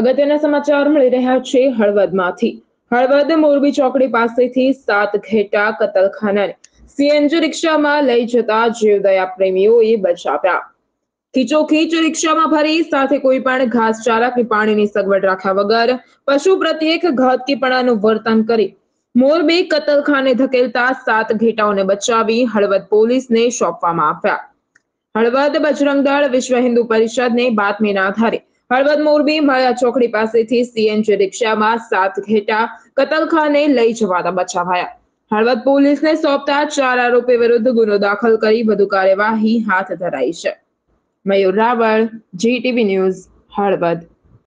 અગત્યના સમાચાર મળી રહ્યા છે હળવદમાંથી હળવદ મોરબી ચોકડી પાસેથી સાત ઘેટા કતલખાનાને સીએનજી રિક્ષામાં લઈ જતા જીવદયા પ્રેમીઓએ બચાવ્યા ખીચોખીચ રિક્ષામાં ભરી સાથે કોઈ પણ ઘાસચારા કે પાણીની સગવડ રાખ્યા વગર પશુ પ્રત્યેક ઘાતકીપણાનું વર્તન કરી મોરબી કતલખાને ધકેલતા સાત ઘેટાઓને બચાવી હળવદ પોલીસને સોંપવામાં આવ્યા હળવદ બજરંગદળ વિશ્વ હિન્દુ પરિષદને બાતમીના આધારે હળવદ મોરબી માળા ચોકડી પાસેથી સીએનજી રિક્ષામાં સાત ઘેટા કતલખાને લઈ જવાના બચાવાયા હળવદ પોલીસને સોંપતા ચાર આરોપી વિરુદ્ધ ગુનો દાખલ કરી વધુ કાર્યવાહી હાથ ધરાઈ છે મયુર રાવળ જીટીવી ન્યૂઝ હળવદ